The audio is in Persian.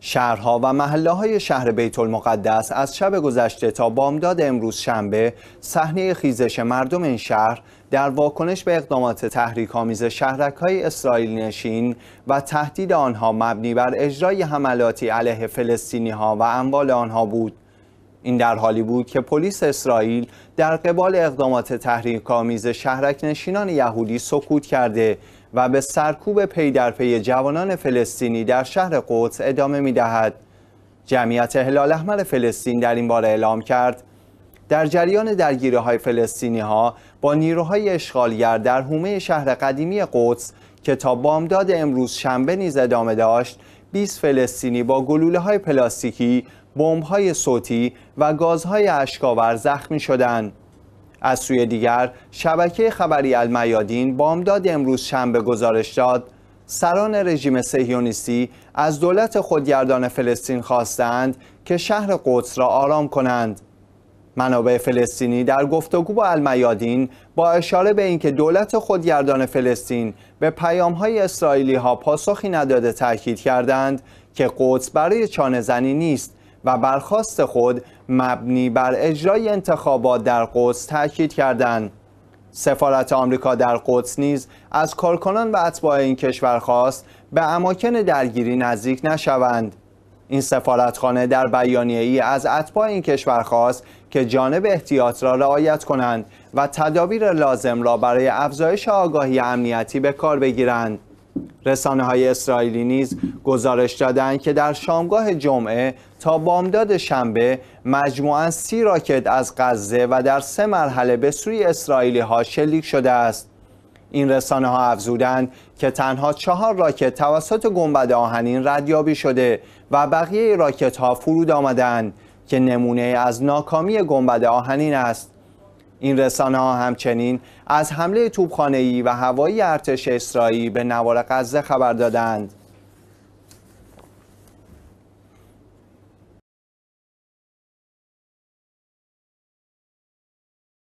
شهرها و محله های شهر بیت المقدس از شب گذشته تا بامداد امروز شنبه صحنه خیزش مردم این شهر در واکنش به اقدامات تحریک آمیز شهرک های اسرائیل نشین و تهدید آنها مبنی بر اجرای حملاتی علیه فلسطینی ها و اموال آنها بود. این در حالی بود که پلیس اسرائیل در قبال اقدامات تحریک آمیز شهرک نشینان یهودی سکوت کرده و به سرکوب پی در پی جوانان فلسطینی در شهر قدس ادامه می دهد. جمعیت هلال احمر فلسطین در این باره اعلام کرد در جریان درگیری های فلسطینی ها با نیروهای اشغالگر در حومه شهر قدیمی قدس که تا بامداد امروز شنبه نیز ادامه داشت 20 فلسطینی با گلوله های پلاستیکی، بمب های صوتی و گازهای اشکاور زخمی شدند. از سوی دیگر شبکه خبری المیادین بامداد امروز شنبه گزارش داد سران رژیم سهیونیستی از دولت خودگردان فلسطین خواستند که شهر قدس را آرام کنند منابع فلسطینی در گفتگو با المیادین با اشاره به اینکه دولت خودگردان فلسطین به پیامهای اسرائیلی ها پاسخی نداده تاکید کردند که قدس برای چانه زنی نیست و برخواست خود مبنی بر اجرای انتخابات در قدس تاکید کردند سفارت آمریکا در قدس نیز از کارکنان و اتباع این کشور خواست به اماکن درگیری نزدیک نشوند این سفارتخانه در بیانیه ای از اتباع این کشور خواست که جانب احتیاط را رعایت کنند و تدابیر لازم را برای افزایش آگاهی امنیتی به کار بگیرند رسانه های اسرائیلی نیز گزارش دادن که در شامگاه جمعه تا بامداد شنبه مجموعاً سی راکت از غزه و در سه مرحله به سوی اسرائیلی ها شلیک شده است. این رسانه ها افزودند که تنها چهار راکت توسط گنبد آهنین ردیابی شده و بقیه راکت ها فرود آمدند که نمونه از ناکامی گنبد آهنین است. این رسانه ها همچنین از حمله توبخانهی و هوایی ارتش اسرائیل به نوار غزه خبر دادند.